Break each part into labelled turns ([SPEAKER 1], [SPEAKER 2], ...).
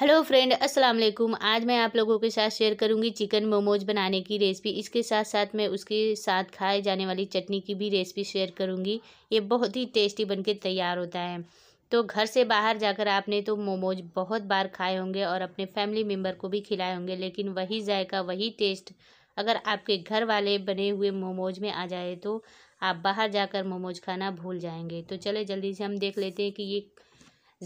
[SPEAKER 1] hello friend अस्सलाम वालेकुम आज मैं आप लोगों के साथ शेयर करूंगी चिकन मोमोज बनाने की रेसिपी इसके साथ साथ मैं उसके साथ खाए जाने वाली चटनी की भी रेसिपी शेयर करूंगी ये बहुत ही टेस्टी बनके तैयार होता है तो घर से बाहर जाकर आपने तो मोमोज बहुत बार खाए होंगे और अपने फैमिली मेम्बर को भी खिलाए होंगे लेकिन वही जायका वही टेस्ट अगर आपके घर वाले बने हुए मोमोज में आ जाए तो आप बाहर जाकर मोमोज खाना भूल जाएंगे तो चले जल्दी से हम देख लेते हैं कि ये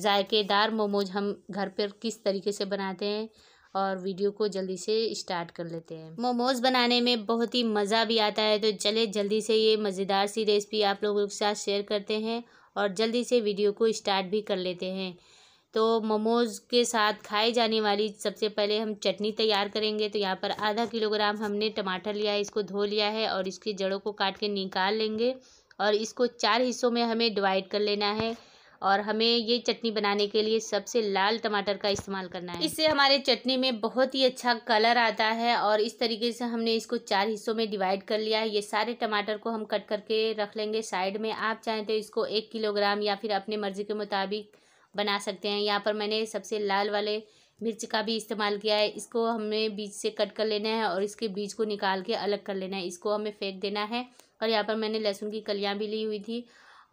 [SPEAKER 1] ज़ायकेदार मोमोज हम घर पर किस तरीके से बनाते हैं और वीडियो को जल्दी से स्टार्ट कर लेते हैं मोमोज बनाने में बहुत ही मज़ा भी आता है तो चले जल्दी से ये मज़ेदार सी रेसिपी आप लोगों के साथ शेयर करते हैं और जल्दी से वीडियो को स्टार्ट भी कर लेते हैं तो मोमोज़ के साथ खाई जाने वाली सबसे पहले हम चटनी तैयार करेंगे तो यहाँ पर आधा किलोग्राम हमने टमाटर लिया है इसको धो लिया है और इसकी जड़ों को काट के निकाल लेंगे और इसको चार हिस्सों में हमें डिवाइड कर लेना है और हमें ये चटनी बनाने के लिए सबसे लाल टमाटर का इस्तेमाल करना है इससे हमारे चटनी में बहुत ही अच्छा कलर आता है और इस तरीके से हमने इसको चार हिस्सों में डिवाइड कर लिया है ये सारे टमाटर को हम कट करके रख लेंगे साइड में आप चाहें तो इसको एक किलोग्राम या फिर अपने मर्ज़ी के मुताबिक बना सकते हैं यहाँ पर मैंने सबसे लाल वाले मिर्च का भी इस्तेमाल किया है इसको हमें बीज से कट कर लेना है और इसके बीज को निकाल के अलग कर लेना है इसको हमें फेंक देना है और यहाँ पर मैंने लहसुन की कलियाँ भी ली हुई थी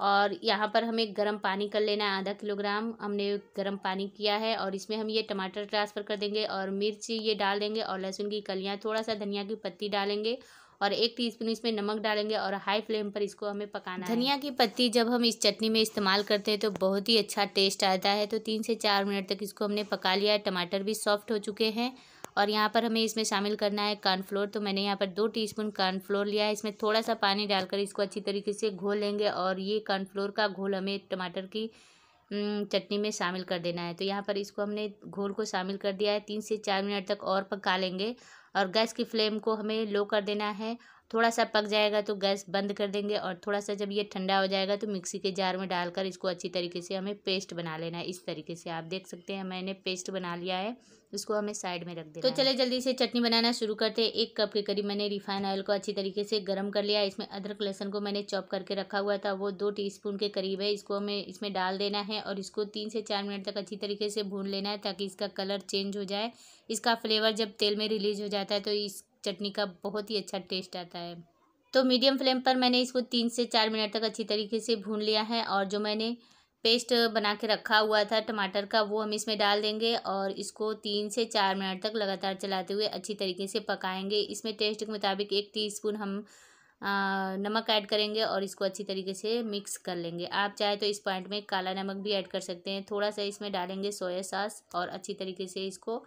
[SPEAKER 1] और यहाँ पर हमें गर्म पानी कर लेना है आधा किलोग्राम हमने गर्म पानी किया है और इसमें हम ये टमाटर ट्रांसफ़र कर देंगे और मिर्च ये डाल देंगे और लहसुन की कलियाँ थोड़ा सा धनिया की पत्ती डालेंगे और एक टीस्पून इसमें नमक डालेंगे और हाई फ्लेम पर इसको हमें पकाना धनिया की पत्ती जब हम इस चटनी में इस्तेमाल करते हैं तो बहुत ही अच्छा टेस्ट आता है तो तीन से चार मिनट तक इसको हमने पका लिया है टमाटर भी सॉफ्ट हो चुके हैं और यहाँ पर हमें इसमें शामिल करना है कॉर्नफ्लोर तो मैंने यहाँ पर दो स्पून कॉर्नफ्लोर लिया है इसमें थोड़ा सा पानी डालकर इसको अच्छी तरीके से घोल लेंगे और ये कॉर्नफ्लोर का घोल हमें टमाटर की चटनी में शामिल कर देना है तो यहाँ पर इसको हमने घोल को शामिल कर दिया है तीन से चार मिनट तक और पका लेंगे और गैस की फ्लेम को हमें लो कर देना है थोड़ा सा पक जाएगा तो गैस बंद कर देंगे और थोड़ा सा जब ये ठंडा हो जाएगा तो मिक्सी के जार में डालकर इसको अच्छी तरीके से हमें पेस्ट बना लेना है इस तरीके से आप देख सकते हैं मैंने पेस्ट बना लिया है उसको हमें साइड में रख देना तो चले जल्दी से चटनी बनाना शुरू करते हैं एक कप के करीब मैंने रिफाइन ऑयल को अच्छी तरीके से गर्म कर लिया इसमें अदरक लहसन को मैंने चॉप करके रखा हुआ था वो दो टीस्पून के करीब है इसको हमें इसमें डाल देना है और इसको तीन से चार मिनट तक अच्छी तरीके से भून लेना है ताकि इसका कलर चेंज हो जाए इसका फ्लेवर जब तेल में रिलीज हो जाता है तो इस चटनी का बहुत ही अच्छा टेस्ट आता है तो मीडियम फ्लेम पर मैंने इसको तीन से चार मिनट तक अच्छी तरीके से भून लिया है और जो मैंने पेस्ट बना के रखा हुआ था टमाटर का वो हम इसमें डाल देंगे और इसको तीन से चार मिनट तक लगातार चलाते हुए अच्छी तरीके से पकाएंगे इसमें टेस्ट के मुताबिक एक टीस्पून हम नमक ऐड करेंगे और इसको अच्छी तरीके से मिक्स कर लेंगे आप चाहे तो इस पॉइंट में काला नमक भी ऐड कर सकते हैं थोड़ा सा इसमें डालेंगे सोया सॉस और अच्छी तरीके से इसको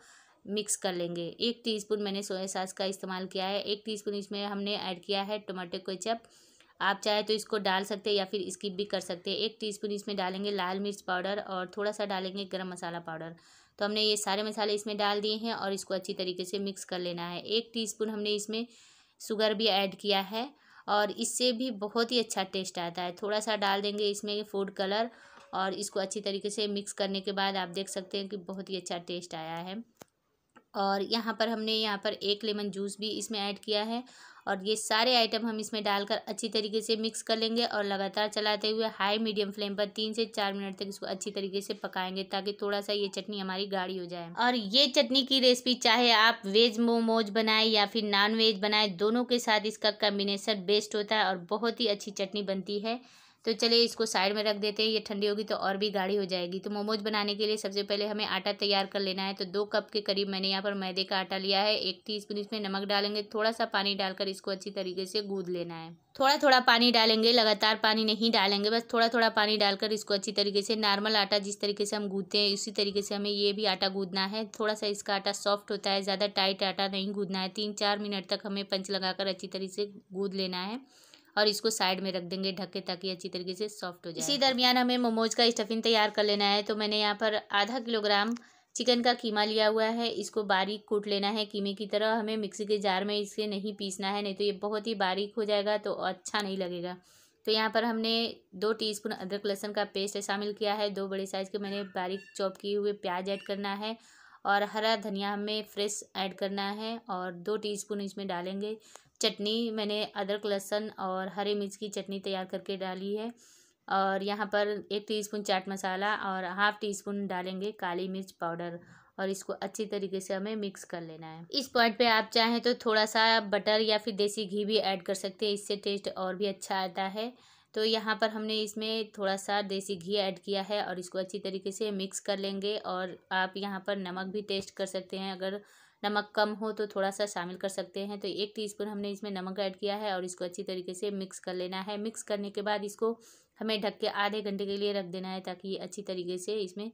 [SPEAKER 1] मिक्स कर लेंगे एक टीस्पून मैंने सोया सास का इस्तेमाल किया है एक टीस्पून इसमें हमने ऐड किया है को केचप आप चाहे तो इसको डाल सकते हैं या फिर स्किप भी कर सकते हैं एक टीस्पून इसमें डालेंगे लाल मिर्च पाउडर और थोड़ा सा डालेंगे गरम मसाला पाउडर तो हमने ये सारे मसाले इसमें डाल दिए हैं और इसको अच्छी तरीके से मिक्स कर लेना है एक टी हमने इसमें शुगर भी ऐड किया है और इससे भी बहुत ही अच्छा टेस्ट आता है थोड़ा सा डाल देंगे इसमें फूड कलर और इसको अच्छी तरीके से मिक्स करने के बाद आप देख सकते हैं कि बहुत ही अच्छा टेस्ट आया है और यहाँ पर हमने यहाँ पर एक लेमन जूस भी इसमें ऐड किया है और ये सारे आइटम हम इसमें डालकर अच्छी तरीके से मिक्स कर लेंगे और लगातार चलाते हुए हाई मीडियम फ्लेम पर तीन से चार मिनट तक इसको अच्छी तरीके से पकाएंगे ताकि थोड़ा सा ये चटनी हमारी गाढ़ी हो जाए और ये चटनी की रेसिपी चाहे आप वेज मोमोज बनाए या फिर नॉन वेज बनाए दोनों के साथ इसका कम्बिनेसन बेस्ट होता है और बहुत ही अच्छी चटनी बनती है तो चलिए इसको साइड में रख देते हैं ये ठंडी होगी तो और भी गाढ़ी हो जाएगी तो मोमोज बनाने के लिए सबसे पहले हमें आटा तैयार कर लेना है तो दो कप के करीब मैंने यहाँ पर मैदे का आटा लिया है एक टी स्पून इसमें नमक डालेंगे थोड़ा सा पानी डालकर इसको अच्छी तरीके से गूद लेना है थोड़ा थोड़ा पानी डालेंगे लगातार पानी नहीं डालेंगे बस थोड़ा थोड़ा पानी डालकर इसको अच्छी तरीके से नॉर्मल आटा जिस तरीके से हम गूदते हैं उसी तरीके से हमें ये भी आटा गूदना है थोड़ा सा इसका आटा सॉफ्ट होता है ज़्यादा टाइट आटा नहीं गूदना है तीन चार मिनट तक हमें पंच लगाकर अच्छी तरीके से गूद लेना है और इसको साइड में रख देंगे ढक के ताकि अच्छी तरीके से सॉफ्ट हो जाए इसी दरमियान हमें मोमोज का स्टफिन तैयार कर लेना है तो मैंने यहाँ पर आधा किलोग्राम चिकन का कीमा लिया हुआ है इसको बारीक कूट लेना है कीमे की तरह हमें मिक्सी के जार में इसे नहीं पीसना है नहीं तो ये बहुत ही बारीक हो जाएगा तो अच्छा नहीं लगेगा तो यहाँ पर हमने दो टीस्पून अदरक लहसुन का पेस्ट शामिल किया है दो बड़े साइज़ के मैंने बारीक चॉप किए हुए प्याज ऐड करना है और हरा धनिया हमें फ्रेश ऐड करना है और दो टीस्पून इसमें डालेंगे चटनी मैंने अदरक लहसुन और हरी मिर्च की चटनी तैयार करके डाली है और यहाँ पर एक टीस्पून चाट मसाला और हाफ़ टी स्पून डालेंगे काली मिर्च पाउडर और इसको अच्छी तरीके से हमें मिक्स कर लेना है इस पॉइंट पे आप चाहें तो थोड़ा सा बटर या फिर देसी घी भी ऐड कर सकते हैं इससे टेस्ट और भी अच्छा आता है तो यहाँ पर हमने इसमें थोड़ा सा देसी घी ऐड किया है और इसको अच्छी तरीके से मिक्स कर लेंगे और आप यहाँ पर नमक भी टेस्ट कर सकते हैं अगर नमक कम हो तो थोड़ा सा शामिल कर सकते हैं तो एक टीस्पून हमने इसमें नमक ऐड किया है और इसको अच्छी तरीके से मिक्स कर लेना है मिक्स करने के बाद इसको हमें ढक के आधे घंटे के लिए रख देना है ताकि ये अच्छी तरीके से इसमें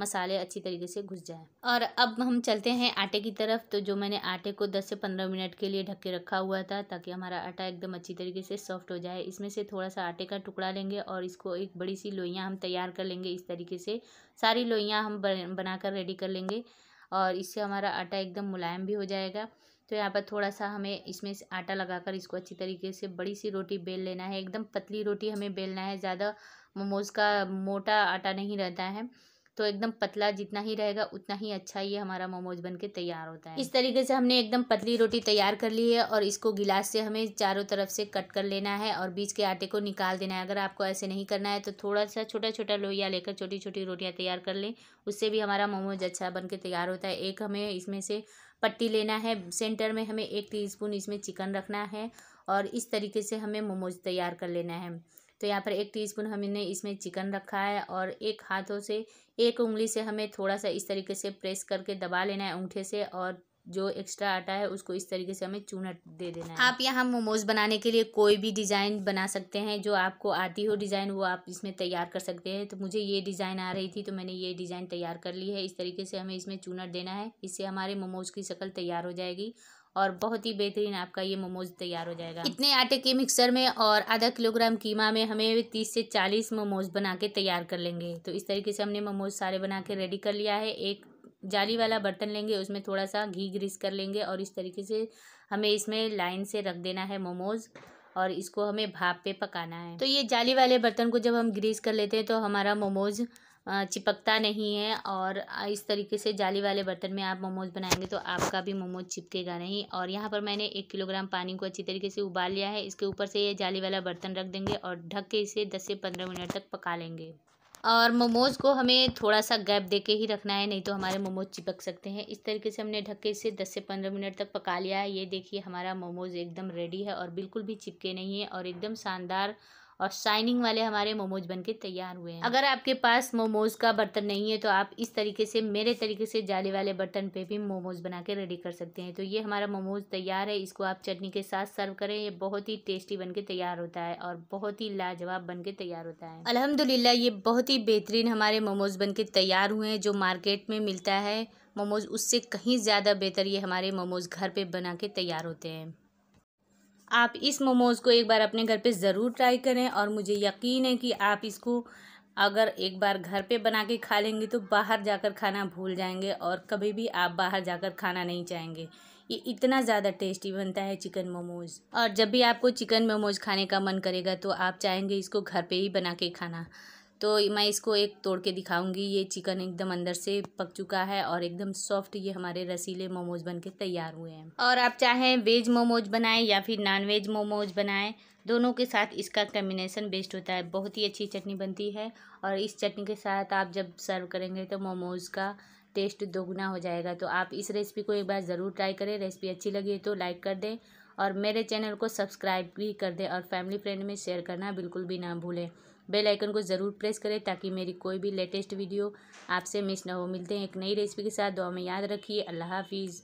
[SPEAKER 1] मसाले अच्छी तरीके से घुस जाए और अब हम चलते हैं आटे की तरफ तो जो मैंने आटे को 10 से 15 मिनट के लिए ढक के रखा हुआ था ताकि हमारा आटा एकदम अच्छी तरीके से सॉफ्ट हो जाए इसमें से थोड़ा सा आटे का टुकड़ा लेंगे और इसको एक बड़ी सी लोइयाँ हम तैयार कर लेंगे इस तरीके से सारी लोइयाँ हम बना कर रेडी कर लेंगे और इससे हमारा आटा एकदम मुलायम भी हो जाएगा तो यहाँ पर थोड़ा सा हमें इसमें आटा लगाकर इसको अच्छी तरीके से बड़ी सी रोटी बेल लेना है एकदम पतली रोटी हमें बेलना है ज़्यादा मोमोज़ का मोटा आटा नहीं रहता है तो एकदम पतला जितना ही रहेगा उतना ही अच्छा ये हमारा मोमोज बन के तैयार होता है इस तरीके से हमने एकदम पतली रोटी तैयार कर ली है और इसको गिलास से हमें चारों तरफ से कट कर लेना है और बीच के आटे को निकाल देना है अगर आपको ऐसे नहीं करना है तो थोड़ा सा छोटा छोटा लोहिया लेकर छोटी छोटी रोटियाँ तैयार कर लें उससे भी हमारा मोमोज अच्छा बन के तैयार होता है एक हमें इसमें से पट्टी लेना है सेंटर में हमें एक टी इसमें चिकन रखना है और इस तरीके से हमें मोमोज तैयार कर लेना है तो यहाँ पर एक टीस्पून हमने इसमें चिकन रखा है और एक हाथों से एक उंगली से हमें थोड़ा सा इस तरीके से प्रेस करके दबा लेना है अंगूठे से और जो एक्स्ट्रा आटा है उसको इस तरीके से हमें चूनट दे देना है आप यहाँ मोमोज बनाने के लिए कोई भी डिज़ाइन बना सकते हैं जो आपको आती हो डिज़ाइन वो आप इसमें तैयार कर सकते हैं तो मुझे ये डिज़ाइन आ रही थी तो मैंने ये डिज़ाइन तैयार कर ली है इस तरीके से हमें इसमें चूनट देना है इससे हमारे मोमोज की शक्ल तैयार हो जाएगी और बहुत ही बेहतरीन आपका ये मोमोज तैयार हो जाएगा इतने आटे के मिक्सर में और आधा किलोग्राम कीमा में हमें तीस से चालीस मोमोज बना के तैयार कर लेंगे तो इस तरीके से हमने मोमोज सारे बना के रेडी कर लिया है एक जाली वाला बर्तन लेंगे उसमें थोड़ा सा घी ग्रीस कर लेंगे और इस तरीके से हमें इसमें लाइन से रख देना है मोमोज़ और इसको हमें भाप पे पकाना है तो ये जाली वाले बर्तन को जब हम ग्रीस कर लेते हैं तो हमारा मोमोज़ चिपकता नहीं है और इस तरीके से जाली वाले बर्तन में आप मोमोज बनाएंगे तो आपका भी मोमोज चिपकेगा नहीं और यहाँ पर मैंने एक किलोग्राम पानी को अच्छी तरीके से उबाल लिया है इसके ऊपर से ये जाली वाला बर्तन रख देंगे और ढक के इसे दस से पंद्रह मिनट तक पका लेंगे और मोमोज़ को हमें थोड़ा सा गैप दे के ही रखना है नहीं तो हमारे मोमोज चिपक सकते हैं इस तरीके से हमने ढक के इसे दस से पंद्रह मिनट तक पका लिया है ये देखिए हमारा मोमोज़ एकदम रेडी है और बिल्कुल भी चिपके नहीं है और एकदम शानदार और शाइनिंग वाले हमारे मोमोज बनके तैयार हुए हैं अगर आपके पास मोमोज का बर्तन नहीं है तो आप इस तरीके से मेरे तरीके से जाले वाले बर्तन पे भी मोमोज बना के रेडी कर सकते हैं तो ये हमारा मोमोज तैयार है इसको आप चटनी के साथ सर्व करें ये बहुत ही टेस्टी बन के तैयार होता है और बहुत ही लाजवाब बन के तैयार होता है अलहमदुल्ला ये बहुत ही बेहतरीन हमारे मोमोज बन के तैयार हुए हैं जो मार्केट में मिलता है मोमोज उससे कहीं ज़्यादा बेहतर ये हमारे मोमोज घर पे बना के तैयार होते हैं आप इस मोमोज़ को एक बार अपने घर पे ज़रूर ट्राई करें और मुझे यकीन है कि आप इसको अगर एक बार घर पे बना के खा लेंगे तो बाहर जाकर खाना भूल जाएंगे और कभी भी आप बाहर जाकर खाना नहीं चाहेंगे ये इतना ज़्यादा टेस्टी बनता है चिकन मोमोज़ और जब भी आपको चिकन मोमोज़ खाने का मन करेगा तो आप चाहेंगे इसको घर पे ही बना के खाना तो मैं इसको एक तोड़ के दिखाऊंगी ये चिकन एकदम अंदर से पक चुका है और एकदम सॉफ्ट ये हमारे रसीले मोमोज बन के तैयार हुए हैं और आप चाहें वेज मोमोज बनाएं या फिर नॉन वेज मोमोज बनाएं दोनों के साथ इसका कम्बिनेसन बेस्ट होता है बहुत ही अच्छी चटनी बनती है और इस चटनी के साथ आप जब सर्व करेंगे तो मोमोज़ का टेस्ट दोगुना हो जाएगा तो आप इस रेसिपी को एक बार ज़रूर ट्राई करें रेसिपी अच्छी लगी तो लाइक कर दें और मेरे चैनल को सब्सक्राइब भी कर दें और फैमिली फ्रेंड में शेयर करना बिल्कुल भी ना भूलें बेल आइकन को ज़रूर प्रेस करें ताकि मेरी कोई भी लेटेस्ट वीडियो आपसे मिस ना हो मिलते हैं एक नई रेसिपी के साथ दुआ में याद रखिए अल्लाह हाफिज़